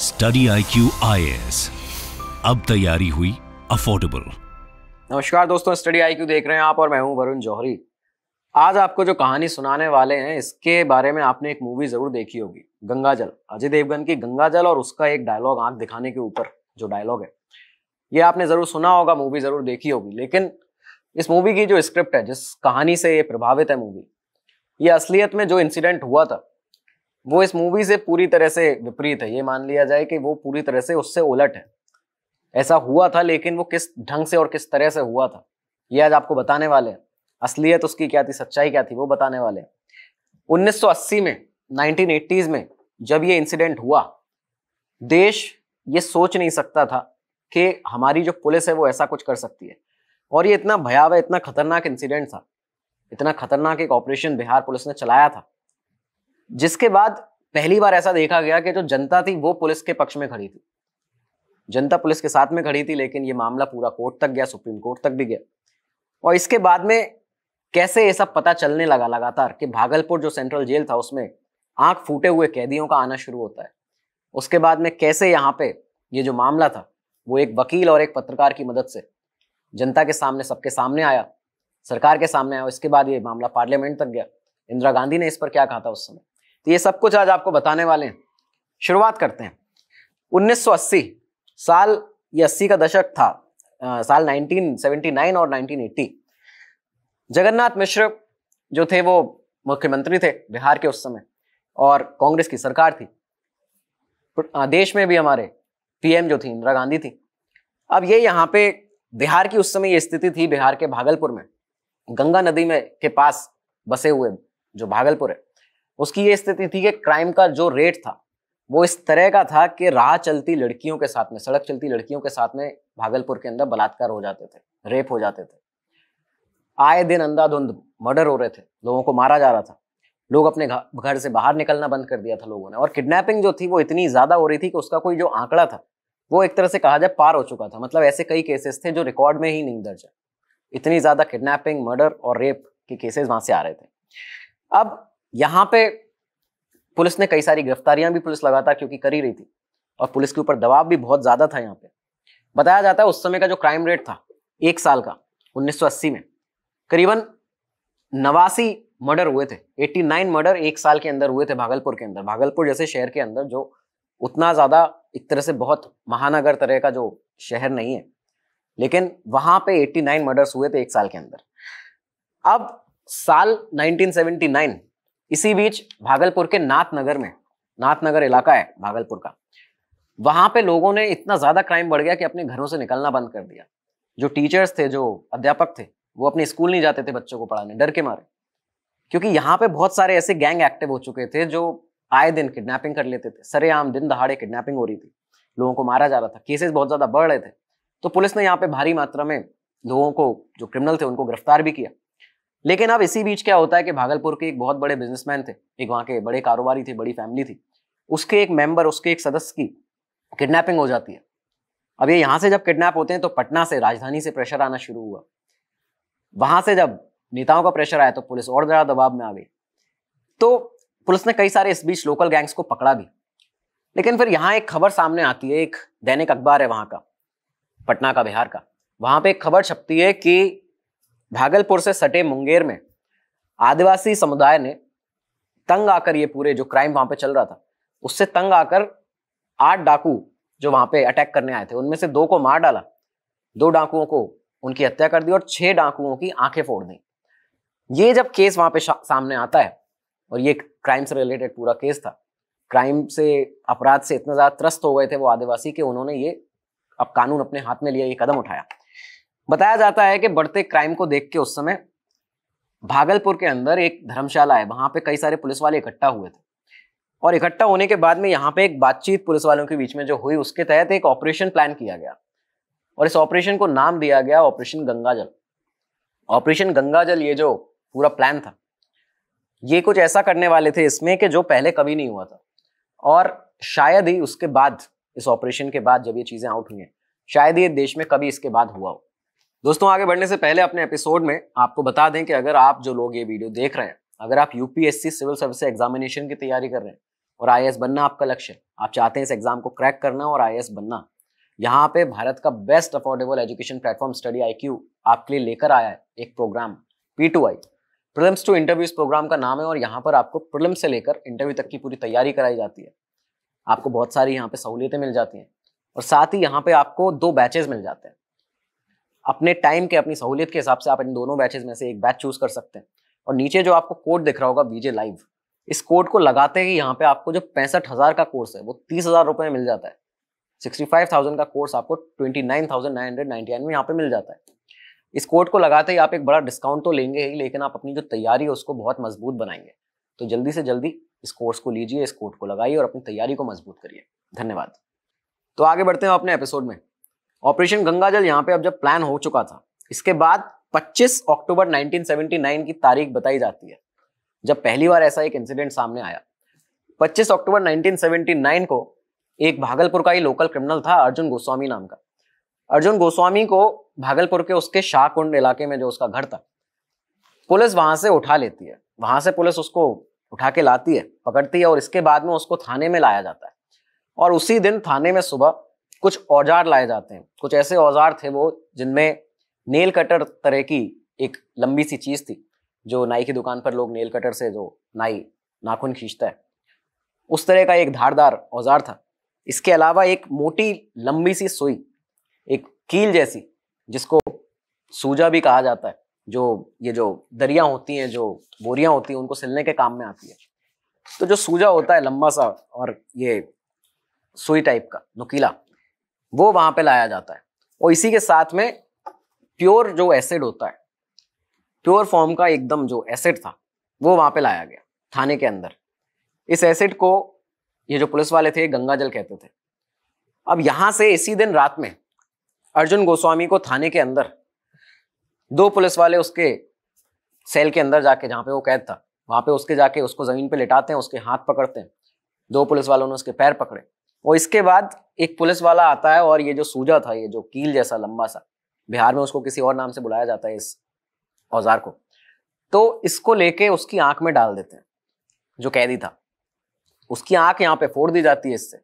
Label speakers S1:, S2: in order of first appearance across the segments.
S1: study I Q I अब तैयारी हुई अफोर्डेबल नमस्कार दोस्तों स्टडी आई क्यू देख रहे हैं आप और मैं हूं वरुण जौहरी आज आपको जो कहानी सुनाने वाले हैं इसके बारे में आपने एक मूवी जरूर देखी होगी गंगा जल अजय देवगन की गंगा जल और उसका एक डायलॉग आंख दिखाने के ऊपर जो डायलॉग है ये आपने जरूर सुना होगा मूवी जरूर देखी होगी लेकिन इस मूवी की जो स्क्रिप्ट है जिस कहानी से ये प्रभावित है मूवी ये असलियत में जो इंसिडेंट हुआ था वो इस मूवी से पूरी तरह से विपरीत है ये मान लिया जाए कि वो पूरी तरह से उससे उलट है ऐसा हुआ था लेकिन वो किस ढंग से और किस तरह से हुआ था ये आज आपको बताने वाले हैं असलियत उसकी क्या थी सच्चाई क्या थी वो बताने वाले हैं 1980 में 1980s में जब ये इंसिडेंट हुआ देश ये सोच नहीं सकता था कि हमारी जो पुलिस है वो ऐसा कुछ कर सकती है और ये इतना भयावह इतना खतरनाक इंसिडेंट था इतना खतरनाक एक ऑपरेशन बिहार पुलिस ने चलाया था जिसके बाद पहली बार ऐसा देखा गया कि जो जनता थी वो पुलिस के पक्ष में खड़ी थी जनता पुलिस के साथ में खड़ी थी लेकिन ये मामला पूरा कोर्ट तक गया सुप्रीम कोर्ट तक भी गया और इसके बाद में कैसे ये सब पता चलने लगा लगातार कि भागलपुर जो सेंट्रल जेल था उसमें आंख फूटे हुए कैदियों का आना शुरू होता है उसके बाद में कैसे यहाँ पे ये जो मामला था वो एक वकील और एक पत्रकार की मदद से जनता के सामने सबके सामने आया सरकार के सामने आया इसके बाद ये मामला पार्लियामेंट तक गया इंदिरा गांधी ने इस पर क्या कहा था उस समय तो ये सब कुछ आज आपको बताने वाले हैं शुरुआत करते हैं 1980 साल ये अस्सी का दशक था आ, साल 1979 और 1980 जगन्नाथ मिश्र जो थे वो मुख्यमंत्री थे बिहार के उस समय और कांग्रेस की सरकार थी देश में भी हमारे पीएम जो थी इंदिरा गांधी थी अब ये यहाँ पे बिहार की उस समय ये स्थिति थी बिहार के भागलपुर में गंगा नदी में के पास बसे हुए जो भागलपुर है उसकी ये स्थिति थी कि क्राइम का जो रेट था वो इस तरह का था कि राह चलती लड़कियों के साथ में सड़क चलती लड़कियों के साथ में भागलपुर के अंदर बलात्कार हो जाते थे रेप हो जाते थे आए दिन अंधाधुंध मर्डर हो रहे थे लोगों को मारा जा रहा था लोग अपने घर से बाहर निकलना बंद कर दिया था लोगों ने और किडनैपिंग जो थी वो इतनी ज़्यादा हो रही थी कि उसका कोई जो आंकड़ा था वो एक तरह से कहा जाए पार हो चुका था मतलब ऐसे कई केसेस थे जो रिकॉर्ड में ही नहीं दर्ज है इतनी ज़्यादा किडनैपिंग मर्डर और रेप के केसेस वहां से आ रहे थे अब यहाँ पे पुलिस ने कई सारी गिरफ्तारियां भी पुलिस लगातार क्योंकि कर ही रही थी और पुलिस के ऊपर दबाव भी बहुत ज्यादा था यहाँ पे बताया जाता है उस समय का जो क्राइम रेट था एक साल का 1980 में करीबन नवासी मर्डर हुए थे 89 मर्डर एक साल के अंदर हुए थे भागलपुर के अंदर भागलपुर जैसे शहर के अंदर जो उतना ज़्यादा एक तरह से बहुत महानगर तरह का जो शहर नहीं है लेकिन वहाँ पे 89 मर्डर्स हुए थे एक साल के अंदर अब साल 1979 इसी बीच भागलपुर के नाथनगर में नाथनगर इलाका है भागलपुर का वहां पे लोगों ने इतना ज्यादा क्राइम बढ़ गया कि अपने घरों से निकलना बंद कर दिया जो टीचर्स थे जो अध्यापक थे वो अपने स्कूल नहीं जाते थे बच्चों को पढ़ाने डर के मारे क्योंकि यहाँ पे बहुत सारे ऐसे गैंग एक्टिव हो चुके थे जो आए दिन किडनैपिंग कर लेते थे सरेआम दिन दहाड़े किडनैपिंग हो रही थी लोगों को मारा जा रहा था केसेस बहुत ज्यादा बढ़ रहे थे तो पुलिस ने यहाँ पे भारी मात्रा में लोगों को जो क्रिमिनल थे उनको गिरफ्तार भी किया लेकिन अब इसी बीच क्या होता है कि भागलपुर के एक बहुत बड़े बिजनेसमैन थे एक वहाँ के बड़े कारोबारी थे बड़ी फैमिली थी उसके एक मेंबर उसके एक सदस्य की किडनैपिंग हो जाती है अब ये यहाँ से जब किडनैप होते हैं तो पटना से राजधानी से प्रेशर आना शुरू हुआ वहां से जब नेताओं का प्रेशर आया तो पुलिस और ज़्यादा दबाव में आ गई तो पुलिस ने कई सारे इस बीच लोकल गैंग्स को पकड़ा भी लेकिन फिर यहाँ एक खबर सामने आती है एक दैनिक अखबार है वहाँ का पटना का बिहार का वहाँ पे एक खबर छपती है कि भागलपुर से सटे मुंगेर में आदिवासी समुदाय ने तंग आकर ये पूरे जो क्राइम वहां पे चल रहा था उससे तंग आकर आठ डाकू जो वहां पे अटैक करने आए थे उनमें से दो को मार डाला दो डाकुओं को उनकी हत्या कर दी और छह डाकुओं की आंखें फोड़ दी ये जब केस वहां पे सामने आता है और ये क्राइम से रिलेटेड पूरा केस था क्राइम से अपराध से इतना ज्यादा त्रस्त हो गए थे वो आदिवासी के उन्होंने ये अब कानून अपने हाथ में लिया ये कदम उठाया बताया जाता है कि बढ़ते क्राइम को देख के उस समय भागलपुर के अंदर एक धर्मशाला है वहां पे कई सारे पुलिस वाले इकट्ठा हुए थे और इकट्ठा होने के बाद में यहाँ पे एक बातचीत पुलिस वालों के बीच में जो हुई उसके तहत एक ऑपरेशन प्लान किया गया और इस ऑपरेशन को नाम दिया गया ऑपरेशन गंगाजल ऑपरेशन गंगाजल ये जो पूरा प्लान था ये कुछ ऐसा करने वाले थे इसमें कि जो पहले कभी नहीं हुआ था और शायद ही उसके बाद इस ऑपरेशन के बाद जब ये चीज़ें आउट हुई हैं शायद ये देश में कभी इसके बाद हुआ हो दोस्तों आगे बढ़ने से पहले अपने एपिसोड में आपको बता दें कि अगर आप जो लोग ये वीडियो देख रहे हैं अगर आप यूपीएससी सिविल सर्विस एग्जामिनेशन की तैयारी कर रहे हैं और आई बनना आपका लक्ष्य है आप चाहते हैं इस एग्जाम को क्रैक करना और आई बनना यहाँ पे भारत का best affordable education platform Study IQ आपके लिए लेकर आया है एक program P to I prelims to इस प्रोग्राम का नाम है और यहाँ पर आपको प्रिलम्स से लेकर इंटरव्यू तक की पूरी तैयारी कराई जाती है आपको बहुत सारी यहाँ पे सहूलियतें मिल जाती हैं और साथ ही यहाँ पे आपको दो बैचेज मिल जाते हैं अपने टाइम के अपनी सहूलियत के हिसाब से आप इन दोनों बैचेज में से एक बैच चूज कर सकते हैं और नीचे जो आपको कोड दिख रहा होगा वीजे लाइव इस कोड को लगाते ही यहाँ पे आपको जो पैंसठ हज़ार का कोर्स है वो तीस हज़ार रुपये में मिल जाता है सिक्सटी फाइव थाउजेंड का कोर्स आपको twenty nine thousand nine hundred ninety nine में यहाँ पे मिल जाता है इस कोड को लगाते ही आप एक बड़ा डिस्काउंट तो लेंगे ही लेकिन आप अपनी जो तैयारी है उसको बहुत मजबूत बनाएंगे तो जल्दी से जल्दी इस कोर्स को लीजिए इस कोड को लगाइए और अपनी तैयारी को मजबूत करिए धन्यवाद तो आगे बढ़ते हैं अपने एपिसोड में ऑपरेशन गंगाजल यहाँ पे अब जब प्लान हो चुका था इसके बाद 25 अक्टूबर 1979 की तारीख बताई जाती है जब पहली बार ऐसा एक इंसिडेंट सामने आया 25 अक्टूबर 1979 को एक भागलपुर का ही लोकल क्रिमिनल था अर्जुन गोस्वामी नाम का अर्जुन गोस्वामी को भागलपुर के उसके शाहकुंड इलाके में जो उसका घर था पुलिस वहां से उठा लेती है वहां से पुलिस उसको उठा के लाती है पकड़ती है और इसके बाद में उसको थाने में लाया जाता है और उसी दिन थाने में सुबह कुछ औजार लाए जाते हैं कुछ ऐसे औजार थे वो जिनमें नेल कटर तरह की एक लंबी सी चीज़ थी जो नाई की दुकान पर लोग नेल कटर से जो नाई नाखून खींचता है उस तरह का एक धारदार औजार था इसके अलावा एक मोटी लंबी सी सुई एक कील जैसी जिसको सूजा भी कहा जाता है जो ये जो दरिया होती हैं जो बोरियां होती हैं उनको सिलने के काम में आती है तो जो सूजा होता है लंबा सा और ये सुई टाइप का नुकीला वो वहां पे लाया जाता है और इसी के साथ में प्योर जो एसिड होता है प्योर फॉर्म का एकदम जो एसिड था वो वहां पे लाया गया थाने के अंदर इस एसिड को ये जो पुलिस वाले थे गंगा जल कहते थे अब यहां से इसी दिन रात में अर्जुन गोस्वामी को थाने के अंदर दो पुलिस वाले उसके सेल के अंदर जाके जहां पे वो कैद था वहां पे उसके जाके उसको ज़मीन पे लिटाते हैं उसके हाथ पकड़ते हैं दो पुलिस वालों ने उसके पैर पकड़े और इसके बाद एक पुलिस वाला आता है और ये जो सूजा था ये जो कील जैसा लंबा सा बिहार में उसको किसी और नाम से बुलाया जाता है इस औजार को तो इसको लेके उसकी आंख में डाल देते हैं जो कैदी था उसकी आंख यहाँ पे फोड़ दी जाती है इससे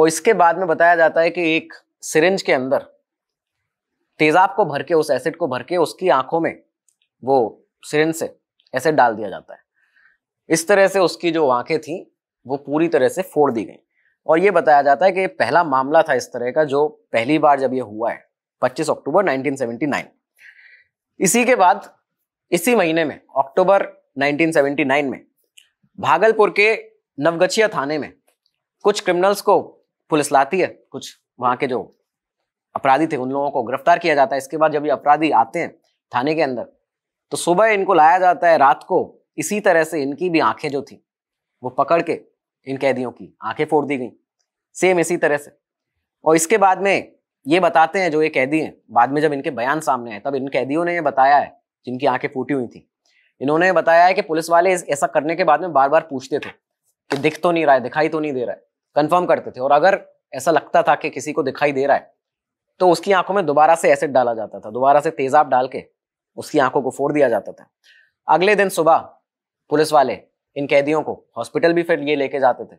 S1: और इसके बाद में बताया जाता है कि एक सिरिंज के अंदर तेजाब को भर के उस एसिड को भर के उसकी आंखों में वो सिरिंज से एसिड डाल दिया जाता है इस तरह से उसकी जो आंखें थी वो पूरी तरह से फोड़ दी गई और ये बताया जाता है कि पहला मामला था इस तरह का जो पहली बार जब ये हुआ है 25 अक्टूबर 1979 इसी के बाद इसी महीने में अक्टूबर 1979 में भागलपुर के नवगछिया थाने में कुछ क्रिमिनल्स को पुलिस लाती है कुछ वहाँ के जो अपराधी थे उन लोगों को गिरफ्तार किया जाता है इसके बाद जब ये अपराधी आते हैं थाने के अंदर तो सुबह इनको लाया जाता है रात को इसी तरह से इनकी भी आंखें जो थी वो पकड़ के इन कैदियों की आंखें फोड़ दी गई सेम इसी तरह से और इसके बाद में ये बताते हैं जो ये कैदी हैं बाद में जब इनके बयान सामने आए तब इन कैदियों ने ये बताया है जिनकी आंखें फूटी हुई थी इन्होंने बताया है कि पुलिस वाले ऐसा करने के बाद में बार बार पूछते थे कि दिख तो नहीं रहा है दिखाई तो नहीं दे रहा है कन्फर्म करते थे और अगर ऐसा लगता था कि किसी को दिखाई दे रहा है तो उसकी आंखों में दोबारा से एसिड डाला जाता था दोबारा से तेजाब डाल के उसकी आंखों को फोड़ दिया जाता था अगले दिन सुबह पुलिस वाले इन कैदियों को हॉस्पिटल भी फिर ये लेके जाते थे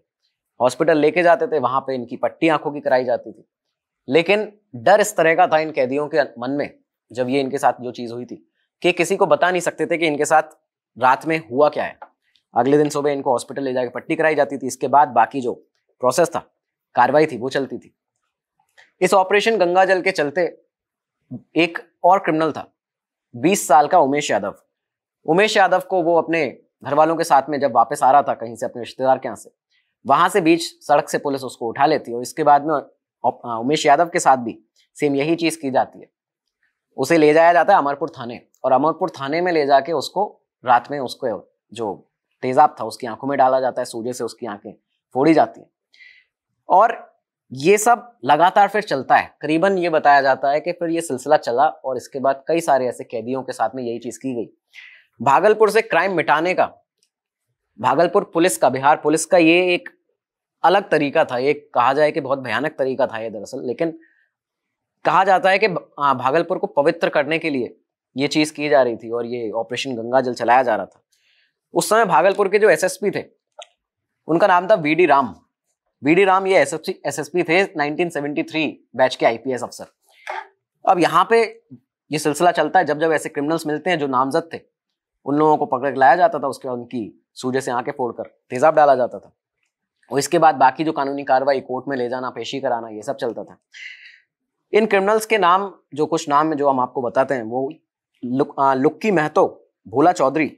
S1: हॉस्पिटल लेके जाते थे वहां पे इनकी पट्टी आंखों की कराई जाती थी लेकिन डर इस तरह का था इन कैदियों के मन में जब ये इनके साथ जो चीज़ हुई थी कि किसी को बता नहीं सकते थे कि इनके साथ रात में हुआ क्या है अगले दिन सुबह इनको हॉस्पिटल ले जाकर पट्टी कराई जाती थी इसके बाद बाकी जो प्रोसेस था कार्रवाई थी वो चलती थी इस ऑपरेशन गंगा जल के चलते एक और क्रिमिनल था 20 साल का उमेश यादव उमेश यादव को वो अपने घर वालों के साथ में जब वापस आ रहा था कहीं से अपने रिश्तेदार के यहाँ से वहां से बीच सड़क से पुलिस उसको उठा लेती है और इसके बाद में उमेश यादव के साथ भी सेम यही चीज की जाती है उसे ले जाया जाता है अमरपुर थाने और अमरपुर थाने में ले जाके उसको रात में उसको जो तेजाब था उसकी आंखों में डाला जाता है सूर्य से उसकी आंखें फोड़ी जाती हैं और ये सब लगातार फिर चलता है करीबन ये बताया जाता है कि फिर ये सिलसिला चला और इसके बाद कई सारे ऐसे कैदियों के साथ में यही चीज़ की गई भागलपुर से क्राइम मिटाने का भागलपुर पुलिस का बिहार पुलिस का ये एक अलग तरीका था ये कहा जाए कि बहुत भयानक तरीका था ये दरअसल लेकिन कहा जाता है कि हाँ, भागलपुर को पवित्र करने के लिए ये चीज़ की जा रही थी और ये ऑपरेशन गंगा जल चलाया जा रहा था उस समय भागलपुर के जो एसएसपी थे उनका नाम था V D Ram V D Ram ये एसएसपी एसएसपी थे 1973 बैच के आईपीएस अफसर अब यहाँ पे ये सिलसिला चलता है जब जब ऐसे क्रिमिनल्स मिलते हैं जो नामजद थे उन लोगों को पकड़ लाया जाता था उसके उनकी सूजे से आंखें फोड़कर तेजाब डाला जाता था और इसके बाद बाकी जो कानूनी कार्रवाई कोर्ट में ले जाना पेशी कराना ये सब चलता था इन क्रिमिनल्स के नाम जो कुछ नाम जो हम आपको बताते हैं वो लुक आ, लुक्की महतो भोला चौधरी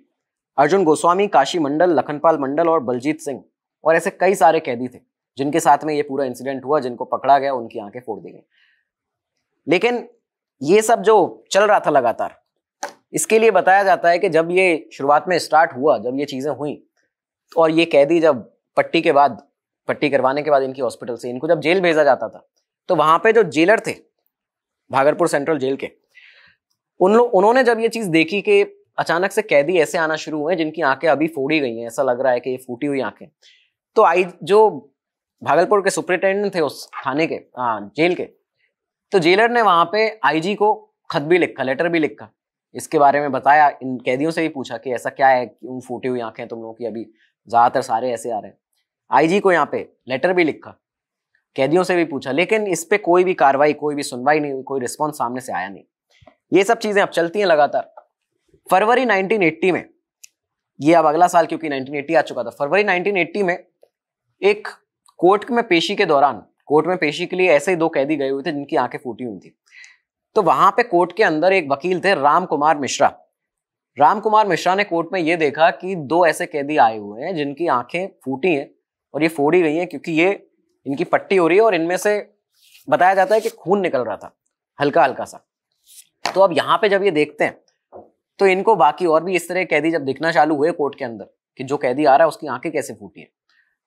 S1: अर्जुन गोस्वामी काशी मंडल लखनपाल मंडल और बलजीत सिंह और ऐसे कई सारे कैदी थे जिनके साथ में ये पूरा इंसिडेंट हुआ जिनको पकड़ा गया उनकी आंखें फोड़ दी गई लेकिन ये सब जो चल रहा था लगातार इसके लिए बताया जाता है कि जब ये शुरुआत में स्टार्ट हुआ जब ये चीज़ें हुई और ये कैदी जब पट्टी के बाद पट्टी करवाने के बाद इनकी हॉस्पिटल से इनको जब जेल भेजा जाता था तो वहाँ पे जो जेलर थे भागलपुर सेंट्रल जेल के उन लोग उन्होंने जब ये चीज़ देखी कि अचानक से कैदी ऐसे आना शुरू हुए जिनकी आंखें अभी फोड़ी गई हैं ऐसा लग रहा है कि ये फूटी हुई आंखें तो आई जो भागलपुर के सुपरिटेंडेंट थे उस थाने के आ, हाँ, जेल के तो जेलर ने वहाँ पे आईजी को खत भी लिखा लेटर भी लिखा इसके बारे में बताया इन कैदियों से भी पूछा कि ऐसा क्या है क्यों फूटी हुई आंखें तुम लोगों की अभी ज़्यादातर सारे ऐसे आ रहे हैं आईजी को यहाँ पे लेटर भी लिखा कैदियों से भी पूछा लेकिन इस पर कोई भी कार्रवाई कोई भी सुनवाई नहीं कोई रिस्पॉन्स सामने से आया नहीं ये सब चीज़ें अब चलती हैं लगातार फरवरी नाइनटीन में ये अब अगला साल क्योंकि नाइनटीन आ चुका था फरवरी नाइनटीन में एक कोर्ट में पेशी के दौरान कोर्ट में पेशी के लिए ऐसे ही दो कैदी गए हुए थे जिनकी आंखें फूटी हुई थी तो वहां पे कोर्ट के अंदर एक वकील थे राम कुमार मिश्रा राम कुमार मिश्रा ने कोर्ट में ये देखा कि दो ऐसे कैदी आए हुए हैं जिनकी आंखें फूटी हैं और ये फोड़ी गई हैं क्योंकि ये इनकी पट्टी हो रही है और इनमें से बताया जाता है कि खून निकल रहा था हल्का हल्का सा तो अब यहाँ पे जब ये देखते हैं तो इनको बाकी और भी इस तरह कैदी जब दिखना चालू हुए कोर्ट के अंदर कि जो कैदी आ रहा है उसकी आंखें कैसे फूटी हैं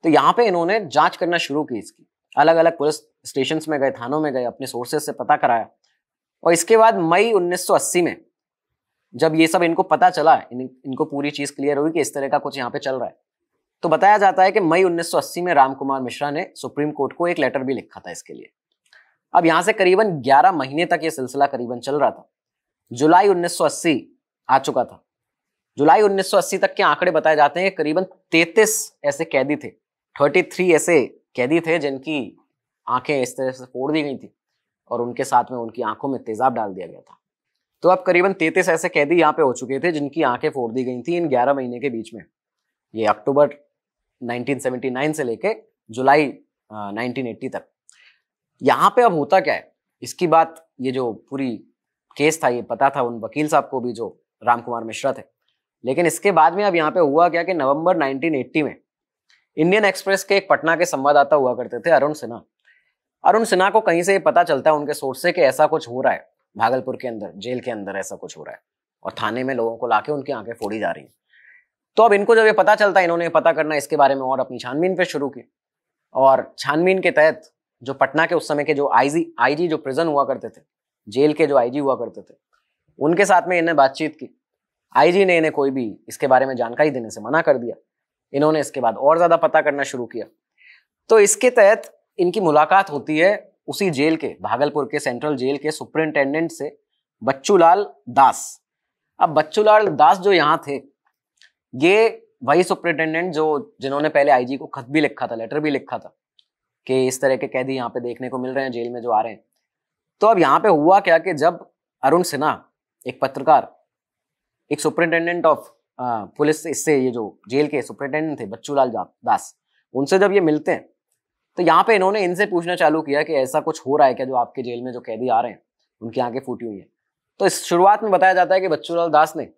S1: तो यहाँ पे इन्होंने जांच करना शुरू की इसकी अलग अलग पुलिस स्टेशन में गए थानों में गए अपने सोर्सेज से पता कराया और इसके बाद मई 1980 में जब ये सब इनको पता चला इन, इनको पूरी चीज़ क्लियर हुई कि इस तरह का कुछ यहाँ पे चल रहा है तो बताया जाता है कि मई 1980 में राम कुमार मिश्रा ने सुप्रीम कोर्ट को एक लेटर भी लिखा था इसके लिए अब यहाँ से करीबन 11 महीने तक ये सिलसिला करीबन चल रहा था जुलाई 1980 आ चुका था जुलाई 1980 तक के आंकड़े बताए जाते हैं करीबन 33 ऐसे कैदी थे 33 ऐसे कैदी थे जिनकी आंखें इस तरह से फोड़ दी गई थी और उनके साथ में उनकी आंखों में तेजाब डाल दिया गया था तो अब करीबन तैतीस ऐसे कैदी यहाँ पे हो चुके थे जिनकी आंखें फोड़ दी गई थी इन ग्यारह महीने के बीच में ये अक्टूबर 1979 से लेके जुलाई नाइनटीन 1980 तक यहाँ पे अब होता क्या है इसकी बात ये जो पूरी केस था ये पता था उन वकील साहब को भी जो राम कुमार मिश्रा थे लेकिन इसके बाद में अब यहाँ पे हुआ क्या कि नवंबर 1980 में इंडियन एक्सप्रेस के एक पटना के संवाददाता हुआ करते थे अरुण सिन्हा अरुण सिन्हा को कहीं से पता चलता है उनके सोर्स से कि ऐसा कुछ हो रहा है भागलपुर के अंदर जेल के अंदर ऐसा कुछ हो रहा है और थाने में लोगों को लाके उनकी आंखें फोड़ी जा रही है तो अब इनको जब ये पता चलता है इन्होंने पता करना इसके बारे में और अपनी छानबीन पे शुरू की और छानबीन के तहत जो पटना के उस समय के जो आईजी आईजी जो प्रिजन हुआ करते थे जेल के जो आईजी हुआ करते थे उनके साथ में इन्हें बातचीत की आईजी ने इन्हें कोई भी इसके बारे में जानकारी देने से मना कर दिया इन्होंने इसके बाद और ज़्यादा पता करना शुरू किया तो इसके तहत इनकी मुलाकात होती है उसी जेल के भागलपुर के सेंट्रल जेल के सुपरिंटेंडेंट से बच्चूलाल दास अब बच्चूलाल दास जो यहाँ थे ये वही सुपरिंटेंडेंट जो जिन्होंने पहले आईजी को खत भी लिखा था लेटर भी लिखा था कि इस तरह के कैदी यहाँ पे देखने को मिल रहे हैं जेल में जो आ रहे हैं तो अब यहाँ पे हुआ क्या कि जब अरुण सिन्हा एक पत्रकार एक सुपरिंटेंडेंट ऑफ पुलिस इससे ये जो जेल के सुपरिटेंडेंट थे बच्चूलाल दास उनसे जब ये मिलते हैं तो यहाँ पे इन्होंने इनसे पूछना चालू किया कि ऐसा कुछ हो रहा है क्या जो आपके जेल में जो कैदी आ रहे हैं उनकी आंखें फूटी हुई हैं तो इस शुरुआत में बताया जाता है कि बच्चूलाल दास ने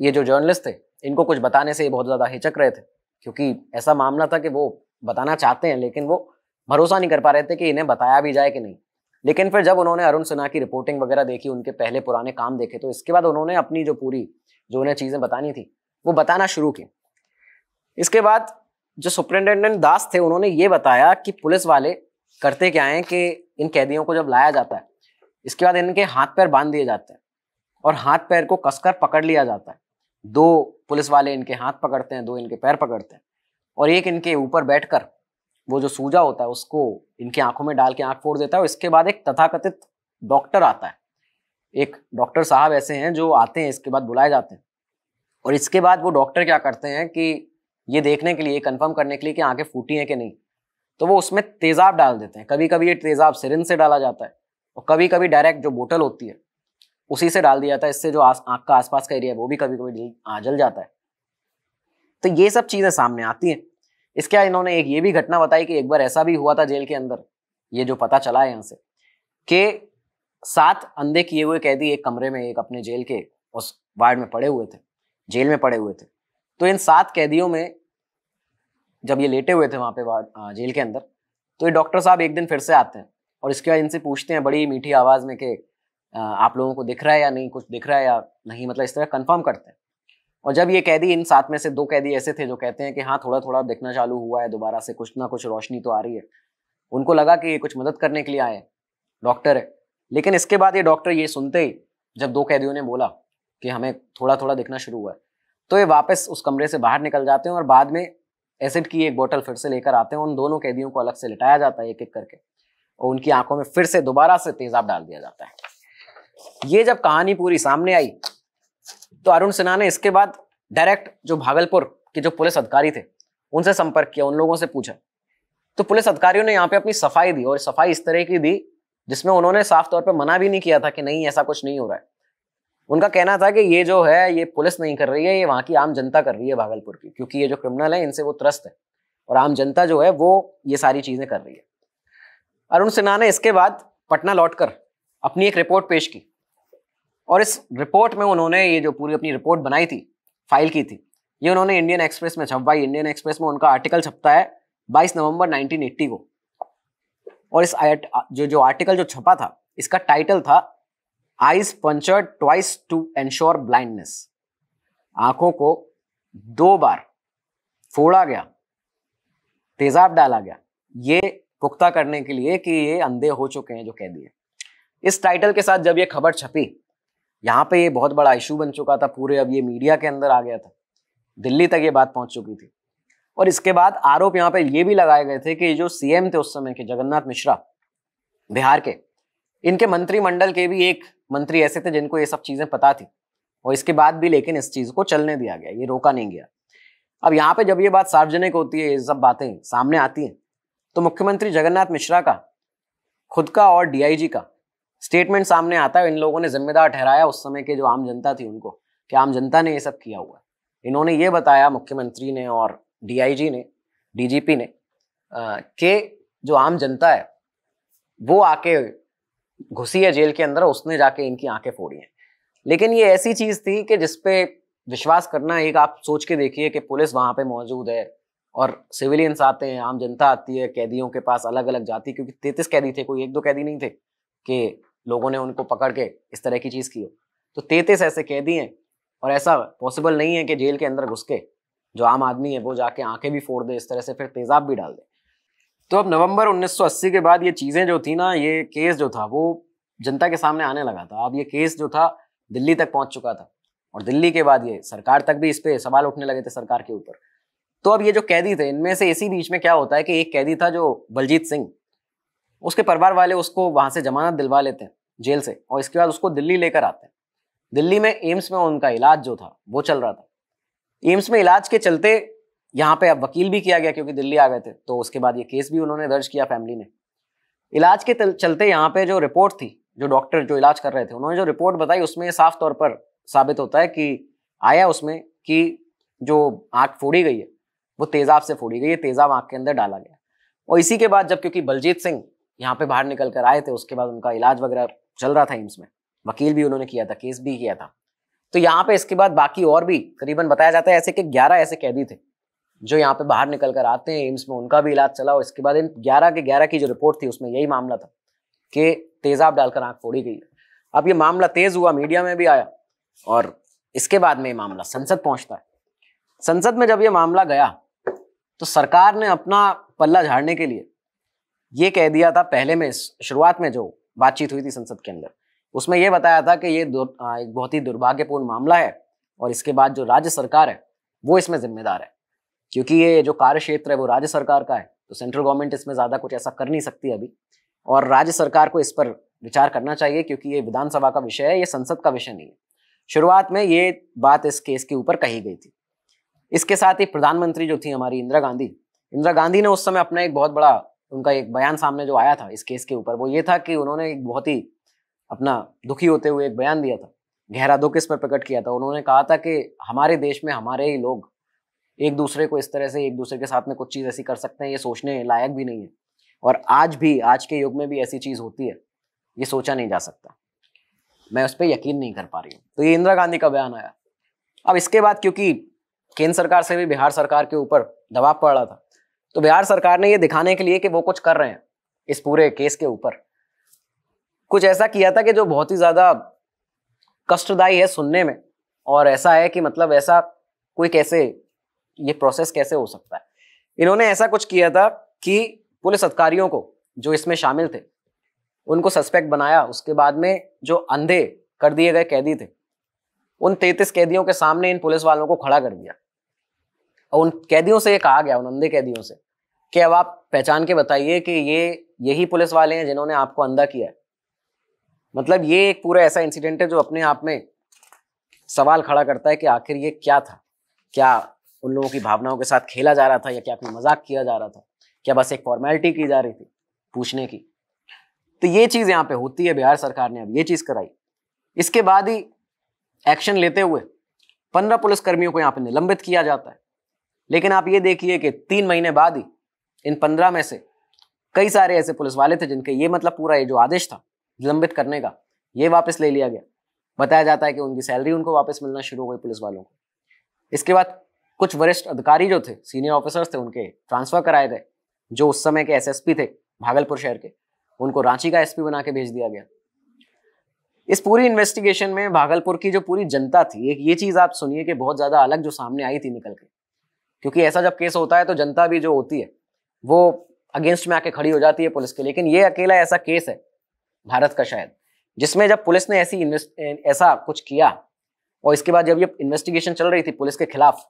S1: ये जो जर्नलिस्ट थे इनको कुछ बताने से ये बहुत ज़्यादा हिचक रहे थे क्योंकि ऐसा मामला था कि वो बताना चाहते हैं लेकिन वो भरोसा नहीं कर पा रहे थे कि इन्हें बताया भी जाए कि नहीं लेकिन फिर जब उन्होंने अरुण सिन्हा की रिपोर्टिंग वगैरह देखी उनके पहले पुराने काम देखे तो इसके बाद उन्होंने अपनी जो पूरी जो उन्हें चीज़ें बतानी थी वो बताना शुरू की इसके बाद जो सुप्रिंटेंडेंट दास थे उन्होंने ये बताया कि पुलिस वाले करते क्या है कि इन कैदियों को जब लाया जाता है इसके बाद इनके हाथ पैर बांध दिए जाते हैं और हाथ पैर को कसकर पकड़ लिया जाता है दो पुलिस वाले इनके हाथ पकड़ते हैं दो इनके पैर पकड़ते हैं और एक इनके ऊपर बैठकर वो जो सूजा होता है उसको इनकी आंखों में डाल के आंख फोड़ देता है और इसके बाद एक तथाकथित डॉक्टर आता है एक डॉक्टर साहब ऐसे हैं जो आते हैं इसके बाद बुलाए जाते हैं और इसके बाद वो डॉक्टर क्या करते हैं कि ये देखने के लिए कंफर्म करने के लिए कि आंखें फूटी हैं कि नहीं तो वो उसमें तेज़ाब डाल देते हैं कभी कभी ये तेज़ाब सिरिन से डाला जाता है और कभी कभी डायरेक्ट जो बोतल होती है उसी से डाल दिया जाता है इससे जो आस आँख का आसपास का एरिया है वो भी कभी कभी आ जल जाता है तो ये सब चीज़ें सामने आती हैं इसके इन्होंने एक ये भी घटना बताई कि एक बार ऐसा भी हुआ था जेल के अंदर ये जो पता चला है यहाँ से कि सात अंधे किए हुए कैदी एक कमरे में एक अपने जेल के उस वार्ड में पड़े हुए थे जेल में पड़े हुए थे तो इन सात कैदियों में जब ये लेटे हुए थे वहाँ पे जेल के अंदर तो ये डॉक्टर साहब एक दिन फिर से आते हैं और इसके बाद इनसे पूछते हैं बड़ी मीठी आवाज़ में कि आप लोगों को दिख रहा है या नहीं कुछ दिख रहा है या नहीं मतलब इस तरह कंफर्म करते हैं और जब ये कैदी इन साथ में से दो कैदी ऐसे थे जो कहते हैं कि हाँ थोड़ा थोड़ा दिखना चालू हुआ है दोबारा से कुछ ना कुछ रोशनी तो आ रही है उनको लगा कि ये कुछ मदद करने के लिए आए डॉक्टर है लेकिन इसके बाद ये डॉक्टर ये सुनते ही जब दो कैदियों ने बोला कि हमें थोड़ा थोड़ा दिखना शुरू हुआ है तो ये वापस उस कमरे से बाहर निकल जाते हैं और बाद में एसिड की एक बोतल फिर से लेकर आते हैं उन दोनों कैदियों को अलग से लिटाया जाता है एक एक करके और उनकी आंखों में फिर से दोबारा से तेजाब डाल दिया जाता है ये जब कहानी पूरी सामने आई तो अरुण सिन्हा ने इसके बाद डायरेक्ट जो भागलपुर के जो पुलिस अधिकारी थे उनसे संपर्क किया उन लोगों से पूछा तो पुलिस अधिकारियों ने यहाँ पे अपनी सफाई दी और सफाई इस तरह की दी जिसमें उन्होंने साफ तौर पर मना भी नहीं किया था कि नहीं ऐसा कुछ नहीं हो रहा है उनका कहना था कि ये जो है ये पुलिस नहीं कर रही है ये वहाँ की आम जनता कर रही है भागलपुर की क्योंकि ये जो क्रिमिनल है इनसे वो त्रस्त है और आम जनता जो है वो ये सारी चीज़ें कर रही है अरुण सिन्हा ने इसके बाद पटना लौटकर अपनी एक रिपोर्ट पेश की और इस रिपोर्ट में उन्होंने ये जो पूरी अपनी रिपोर्ट बनाई थी फाइल की थी ये उन्होंने इंडियन एक्सप्रेस में छपवाई इंडियन एक्सप्रेस में उनका आर्टिकल छपता है 22 नवंबर 1980 को और इस जो जो आर्टिकल जो छपा था इसका टाइटल था eyes puncture twice to ensure blindness आंखों को दो बार फोड़ा गया तेजाब डाला गया ये पुख्ता करने के लिए कि ये अंधे हो चुके हैं जो कह दिए इस टाइटल के साथ जब ये खबर छपी यहाँ पे ये बहुत बड़ा इशू बन चुका था पूरे अब ये मीडिया के अंदर आ गया था दिल्ली तक ये बात पहुंच चुकी थी और इसके बाद आरोप यहाँ पे ये भी लगाए गए थे कि जो सीएम थे उस समय के जगन्नाथ मिश्रा बिहार के इनके मंत्रिमंडल के भी एक मंत्री ऐसे थे जिनको ये सब चीजें पता थी और इसके बाद भी लेकिन इस चीज को चलने दिया गया ये रोका नहीं गया अब यहाँ पे जब ये बात सार्वजनिक होती है ये सब बातें सामने आती हैं तो मुख्यमंत्री जगन्नाथ मिश्रा का खुद का और डीआईजी का स्टेटमेंट सामने आता है इन लोगों ने जिम्मेदार ठहराया उस समय के जो आम जनता थी उनको कि आम जनता ने ये सब किया हुआ इन्होंने ये बताया मुख्यमंत्री ने और डीआईजी ने डीजीपी ने कि जो आम जनता है वो आके घुसी है जेल के अंदर उसने जाके इनकी आंखें फोड़ी हैं लेकिन ये ऐसी चीज़ थी कि जिसपे विश्वास करना एक आप सोच के देखिए कि पुलिस वहाँ पे मौजूद है और सिविलियंस आते हैं आम जनता आती है कैदियों के पास अलग अलग जाती है क्योंकि तैतीस कैदी थे कोई एक दो कैदी नहीं थे कि लोगों ने उनको पकड़ के इस तरह की चीज़ की हो तो तैतीस ऐसे कैदी हैं और ऐसा पॉसिबल नहीं है कि जेल के अंदर घुस के जो आम आदमी है वो जाके आंखें भी फोड़ दे इस तरह से फिर तेजाब भी डाल दे तो अब नवंबर 1980 के बाद ये चीज़ें जो थी ना ये केस जो था वो जनता के सामने आने लगा था अब ये केस जो था दिल्ली तक पहुंच चुका था और दिल्ली के बाद ये सरकार तक भी इस पर सवाल उठने लगे थे सरकार के ऊपर तो अब ये जो कैदी थे इनमें से इसी बीच में क्या होता है कि एक कैदी था जो बलजीत सिंह उसके परिवार वाले उसको वहाँ से जमानत दिलवा लेते हैं जेल से और इसके बाद उसको दिल्ली लेकर आते हैं दिल्ली में एम्स में उनका इलाज जो था वो चल रहा था एम्स में इलाज के चलते यहाँ पे अब वकील भी किया गया क्योंकि दिल्ली आ गए थे तो उसके बाद ये केस भी उन्होंने दर्ज किया फैमिली ने इलाज के चलते यहाँ पे जो रिपोर्ट थी जो डॉक्टर जो इलाज कर रहे थे उन्होंने जो रिपोर्ट बताई उसमें साफ तौर पर साबित होता है कि आया उसमें कि जो आँख फोड़ी गई है वो तेजाब से फोड़ी गई है तेजाब आँख के अंदर डाला गया और इसी के बाद जब क्योंकि बलजीत सिंह यहाँ पे बाहर निकल कर आए थे उसके बाद उनका इलाज वगैरह चल रहा था एम्स में वकील भी उन्होंने किया था केस भी किया था तो यहाँ पे इसके बाद बाकी और भी करीबन बताया जाता है ऐसे कि ग्यारह ऐसे कैदी थे जो यहाँ पे बाहर निकल कर आते हैं एम्स में उनका भी इलाज चला और इसके बाद इन ग्यारह के ग्यारह की जो रिपोर्ट थी उसमें यही मामला था कि तेजाब डालकर आंख फोड़ी गई अब ये मामला तेज हुआ मीडिया में भी आया और इसके बाद में ये मामला संसद पहुंचता है संसद में जब ये मामला गया तो सरकार ने अपना पल्ला झाड़ने के लिए ये कह दिया था पहले में शुरुआत में जो बातचीत हुई थी संसद के अंदर उसमें यह बताया था कि ये एक बहुत ही दुर्भाग्यपूर्ण मामला है और इसके बाद जो राज्य सरकार है वो इसमें जिम्मेदार है क्योंकि ये जो कार्य क्षेत्र है वो राज्य सरकार का है तो सेंट्रल गवर्नमेंट इसमें ज़्यादा कुछ ऐसा कर नहीं सकती अभी और राज्य सरकार को इस पर विचार करना चाहिए क्योंकि ये विधानसभा का विषय है ये संसद का विषय नहीं है शुरुआत में ये बात इस केस के ऊपर कही गई थी इसके साथ ही प्रधानमंत्री जो थी हमारी इंदिरा गांधी इंदिरा गांधी ने उस समय अपना एक बहुत बड़ा उनका एक बयान सामने जो आया था इस केस के ऊपर वो ये था कि उन्होंने एक बहुत ही अपना दुखी होते हुए एक बयान दिया था गहरा दुख इस पर प्रकट किया था उन्होंने कहा था कि हमारे देश में हमारे ही लोग एक दूसरे को इस तरह से एक दूसरे के साथ में कुछ चीज़ ऐसी कर सकते हैं ये सोचने लायक भी नहीं है और आज भी आज के युग में भी ऐसी चीज़ होती है ये सोचा नहीं जा सकता मैं उस पर यकीन नहीं कर पा रही हूँ तो ये इंदिरा गांधी का बयान आया अब इसके बाद क्योंकि केंद्र सरकार से भी बिहार सरकार के ऊपर दबाव पड़ रहा था तो बिहार सरकार ने ये दिखाने के लिए कि वो कुछ कर रहे हैं इस पूरे केस के ऊपर कुछ ऐसा किया था कि जो बहुत ही ज़्यादा कष्टदायी है सुनने में और ऐसा है कि मतलब ऐसा कोई कैसे ये प्रोसेस कैसे हो सकता है इन्होंने ऐसा कुछ किया था कि पुलिस अधिकारियों को जो इसमें शामिल थे उनको सस्पेक्ट बनाया उसके बाद में जो अंधे कर दिए गए कैदी थे उन तैतीस कैदियों के सामने इन पुलिस वालों को खड़ा कर दिया और उन कैदियों से ये कहा गया उन अंधे कैदियों से कि अब आप पहचान के बताइए कि ये यही पुलिस वाले हैं जिन्होंने आपको अंधा किया है मतलब ये एक पूरा ऐसा इंसिडेंट है जो अपने आप में सवाल खड़ा करता है कि आखिर ये क्या था क्या उन लोगों की भावनाओं के साथ खेला जा रहा था या क्या कोई मजाक किया जा रहा था क्या बस एक फॉर्मेलिटी की जा रही थी पूछने की तो ये चीज़ यहाँ पे होती है बिहार सरकार ने अब ये चीज़ कराई इसके बाद ही एक्शन लेते हुए पंद्रह पुलिसकर्मियों को यहाँ पे निलंबित किया जाता है लेकिन आप ये देखिए कि तीन महीने बाद ही इन पंद्रह में से कई सारे ऐसे पुलिस वाले थे जिनके ये मतलब पूरा ये जो आदेश था निलंबित करने का ये वापस ले लिया गया बताया जाता है कि उनकी सैलरी उनको वापस मिलना शुरू हो गई पुलिस वालों को इसके बाद कुछ वरिष्ठ अधिकारी जो थे सीनियर ऑफिसर्स थे उनके ट्रांसफर कराए गए जो उस समय के एसएसपी थे भागलपुर शहर के उनको रांची का एसपी बना के भेज दिया गया इस पूरी इन्वेस्टिगेशन में भागलपुर की जो पूरी जनता थी एक ये चीज आप सुनिए कि बहुत ज्यादा अलग जो सामने आई थी निकल के क्योंकि ऐसा जब केस होता है तो जनता भी जो होती है वो अगेंस्ट में आके खड़ी हो जाती है पुलिस के लेकिन ये अकेला ऐसा केस है भारत का शायद जिसमें जब पुलिस ने ऐसी ऐसा कुछ किया और इसके बाद जब ये इन्वेस्टिगेशन चल रही थी पुलिस के खिलाफ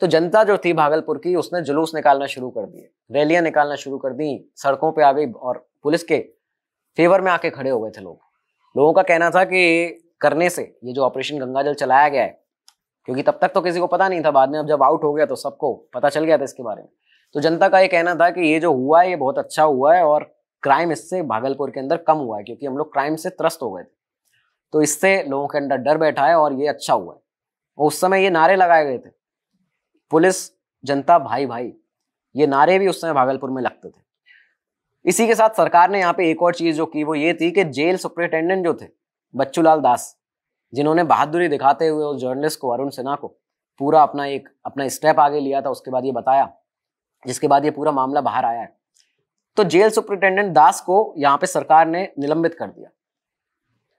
S1: तो जनता जो थी भागलपुर की उसने जुलूस निकालना शुरू कर दिए रैलियां निकालना शुरू कर दी सड़कों पे आ गई और पुलिस के फेवर में आके खड़े हो गए थे लोग लोगों का कहना था कि करने से ये जो ऑपरेशन गंगा जल चलाया गया है क्योंकि तब तक तो किसी को पता नहीं था बाद में अब जब आउट हो गया तो सबको पता चल गया था इसके बारे में तो जनता का ये कहना था कि ये जो हुआ है ये बहुत अच्छा हुआ है और क्राइम इससे भागलपुर के अंदर कम हुआ है क्योंकि हम लोग क्राइम से त्रस्त हो गए थे तो इससे लोगों के अंदर डर बैठा है और ये अच्छा हुआ है और उस समय ये नारे लगाए गए थे पुलिस जनता भाई भाई ये नारे भी उस समय भागलपुर में लगते थे इसी के साथ सरकार ने यहाँ पे एक और चीज़ जो की वो ये थी कि जेल सुपरिटेंडेंट जो थे बच्चूलाल दास जिन्होंने बहादुरी दिखाते हुए उस जर्नलिस्ट को अरुण सिन्हा को पूरा अपना एक अपना स्टेप आगे लिया था उसके बाद ये बताया जिसके बाद ये पूरा मामला बाहर आया है तो जेल सुप्रिटेंडेंट दास को यहाँ पे सरकार ने निलंबित कर दिया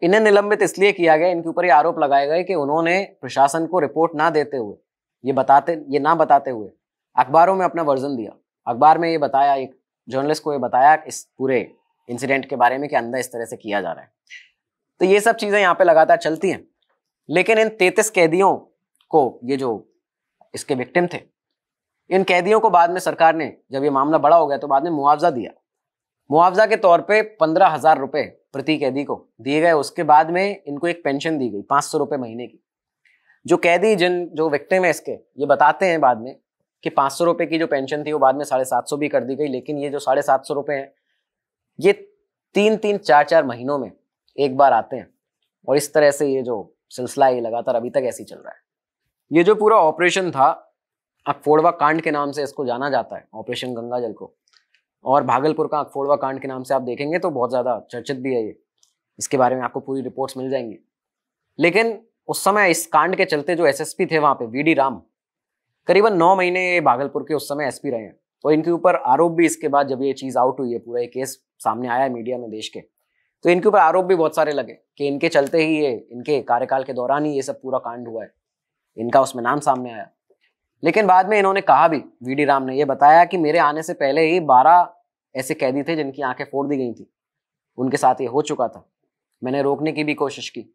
S1: इन्हें निलंबित इसलिए किया गया इनके ऊपर ये आरोप लगाए गए कि उन्होंने प्रशासन को रिपोर्ट ना देते हुए ये बताते ये ना बताते हुए अखबारों में अपना वर्जन दिया अखबार में ये बताया एक जर्नलिस्ट को ये बताया इस पूरे इंसिडेंट के बारे में कि अंदर इस तरह से किया जा रहा है तो ये सब चीज़ें यहाँ पे लगातार चलती हैं लेकिन इन तैतीस कैदियों को ये जो इसके विक्टिम थे इन कैदियों को बाद में सरकार ने जब ये मामला बड़ा हो गया तो बाद में मुआवजा दिया मुआवजा के तौर पे पंद्रह हजार रुपये प्रति कैदी को दिए गए उसके बाद में इनको एक पेंशन दी गई पाँच सौ रुपये महीने की जो कैदी जिन जो विक्टिम है इसके ये बताते हैं बाद में कि पाँच सौ रुपये की जो पेंशन थी वो बाद में साढ़े सात सौ भी कर दी गई लेकिन ये जो साढ़े सात सौ रुपये हैं ये तीन तीन चार चार महीनों में एक बार आते हैं और इस तरह से ये जो सिलसिला ये लगातार अभी तक ऐसे ही चल रहा है ये जो पूरा ऑपरेशन था अकफोड़वा कांड के नाम से इसको जाना जाता है ऑपरेशन गंगा जल को और भागलपुर का अकफोड़वा कांड के नाम से आप देखेंगे तो बहुत ज़्यादा चर्चित भी है ये इसके बारे में आपको पूरी रिपोर्ट्स मिल जाएंगी लेकिन उस समय इस कांड के चलते जो एसएसपी थे वहां पे वीडी राम करीबन नौ महीने ये भागलपुर के उस समय एसपी रहे हैं और तो इनके ऊपर आरोप भी इसके बाद जब ये चीज़ आउट हुई है पूरा ये केस सामने आया मीडिया में देश के तो इनके ऊपर आरोप भी बहुत सारे लगे कि इनके चलते ही ये इनके कार्यकाल के दौरान ही ये सब पूरा कांड हुआ है इनका उसमें नाम सामने आया लेकिन बाद में इन्होंने कहा भी वी राम ने ये बताया कि मेरे आने से पहले ही बारह ऐसे कैदी थे जिनकी आंखें फोड़ दी गई थी उनके साथ ये हो चुका था मैंने रोकने की भी कोशिश की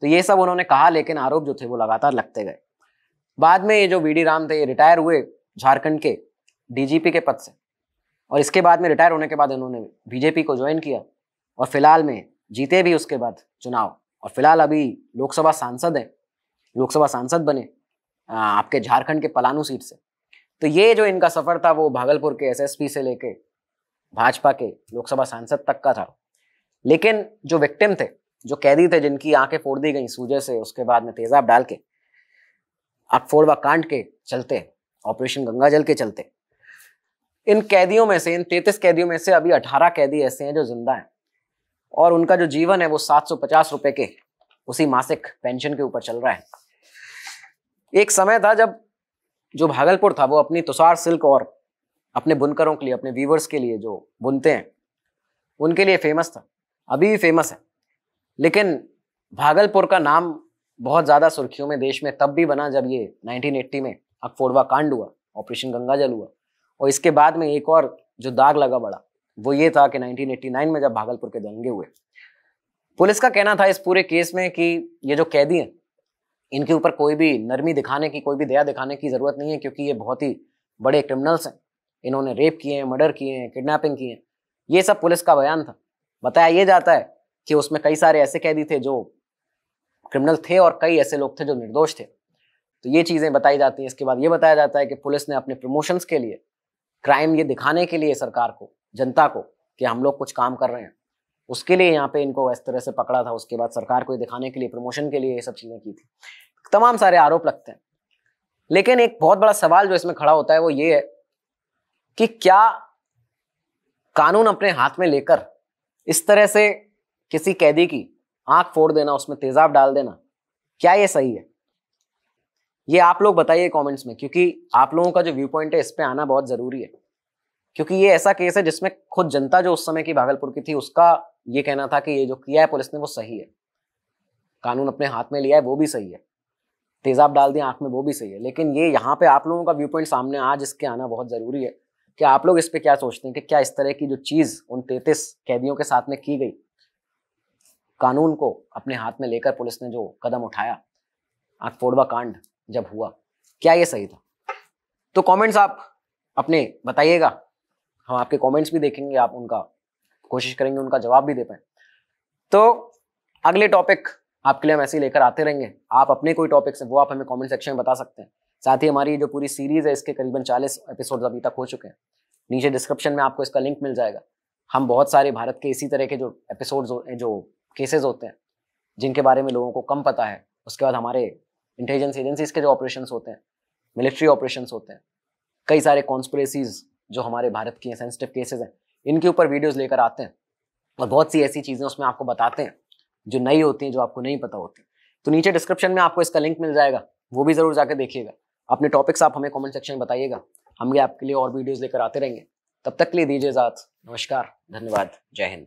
S1: तो ये सब उन्होंने कहा लेकिन आरोप जो थे वो लगातार लगते गए बाद में ये जो वी राम थे ये रिटायर हुए झारखंड के डीजीपी के पद से और इसके बाद में रिटायर होने के बाद इन्होंने बीजेपी को ज्वाइन किया और फिलहाल में जीते भी उसके बाद चुनाव और फिलहाल अभी लोकसभा सांसद हैं लोकसभा सांसद बने आपके झारखंड के पलानू सीट से तो ये जो इनका सफर था वो भागलपुर के एसएसपी से लेके भाजपा के लोकसभा सांसद तक का था लेकिन जो विक्टिम थे जो कैदी थे जिनकी आंखें फोड़ दी गई सूजे से उसके बाद में तेजाब डाल के अकफोड़वा कांड के चलते ऑपरेशन गंगा जल के चलते इन कैदियों में से इन तैतीस कैदियों में से अभी अठारह कैदी ऐसे हैं जो जिंदा हैं और उनका जो जीवन है वो सात सौ पचास रुपए के उसी मासिक पेंशन के ऊपर चल रहा है एक समय था जब जो भागलपुर था वो अपनी तुषार सिल्क और अपने बुनकरों के लिए अपने वीवर्स के लिए जो बुनते हैं उनके लिए फेमस था अभी भी फेमस है लेकिन भागलपुर का नाम बहुत ज़्यादा सुर्खियों में देश में तब भी बना जब ये 1980 में अकफोड़वा कांड हुआ ऑपरेशन गंगाजल हुआ और इसके बाद में एक और जो दाग लगा बड़ा वो ये था कि 1989 में जब भागलपुर के दंगे हुए पुलिस का कहना था इस पूरे केस में कि ये जो कैदी हैं इनके ऊपर कोई भी नरमी दिखाने की कोई भी दया दिखाने की ज़रूरत नहीं है क्योंकि ये बहुत ही बड़े क्रिमिनल्स हैं इन्होंने रेप किए हैं मर्डर किए हैं किडनैपिंग किए हैं ये सब पुलिस का बयान था बताया ये जाता है कि उसमें कई सारे ऐसे कैदी थे जो क्रिमिनल थे और कई ऐसे लोग थे जो निर्दोष थे तो ये चीज़ें बताई जाती हैं इसके बाद ये बताया जाता है कि पुलिस ने अपने प्रमोशंस के लिए क्राइम ये दिखाने के लिए सरकार को जनता को कि हम लोग कुछ काम कर रहे हैं उसके लिए यहाँ पे इनको इस तरह से पकड़ा था उसके बाद सरकार को ये दिखाने के लिए प्रमोशन के लिए ये सब चीज़ें की थी तमाम सारे आरोप लगते हैं लेकिन एक बहुत बड़ा सवाल जो इसमें खड़ा होता है वो ये है कि क्या कानून अपने हाथ में लेकर इस तरह से किसी कैदी की आंख फोड़ देना उसमें तेजाब डाल देना क्या ये सही है ये आप लोग बताइए कमेंट्स में क्योंकि आप लोगों का जो व्यू पॉइंट है इस पर आना बहुत ज़रूरी है क्योंकि ये ऐसा केस है जिसमें खुद जनता जो उस समय की भागलपुर की थी उसका ये कहना था कि ये जो किया है पुलिस ने वो सही है कानून अपने हाथ में लिया है वो भी सही है तेजाब डाल दिया आंख में वो भी सही है लेकिन ये यहाँ पे आप लोगों का व्यू पॉइंट सामने आज इसके आना बहुत ज़रूरी है कि आप लोग इस पर क्या सोचते हैं कि क्या इस तरह की जो चीज़ उन तैतीस कैदियों के साथ में की गई कानून को अपने हाथ में लेकर पुलिस ने जो कदम उठाया फोड़वा कांड जब हुआ क्या ये सही था तो कमेंट्स आप अपने बताइएगा हम आपके कमेंट्स भी देखेंगे आप उनका कोशिश करेंगे उनका जवाब भी दे पाए तो अगले टॉपिक आपके लिए हम ऐसे ही लेकर आते रहेंगे आप अपने कोई टॉपिक्स वो आप हमें कमेंट सेक्शन में बता सकते हैं साथ ही हमारी जो पूरी सीरीज़ है इसके करीबन 40 एपिसोड अभी तक हो चुके हैं नीचे डिस्क्रिप्शन में आपको इसका लिंक मिल जाएगा हम बहुत सारे भारत के इसी तरह के जो एपिसोड्स जो केसेस होते हैं जिनके बारे में लोगों को कम पता है उसके बाद हमारे इंटेलिजेंस एजेंसीज के जो ऑपरेशन होते हैं मिलिट्री ऑपरेशन होते हैं कई सारे कॉन्स्परेसीज जो हमारे भारत की हैं सेंसिटिव केसेज हैं इनके ऊपर वीडियोज़ लेकर आते हैं और बहुत सी ऐसी चीज़ें उसमें आपको बताते हैं जो नई होती हैं जो आपको नहीं पता होती तो नीचे डिस्क्रिप्शन में आपको इसका लिंक मिल जाएगा वो भी ज़रूर जाकर देखिएगा अपने टॉपिक्स आप हमें कमेंट सेक्शन में बताइएगा हम भी आपके लिए और वीडियोज़ लेकर आते रहेंगे तब तक के लिए दीजिए इजाज़ नमस्कार धन्यवाद जय हिंद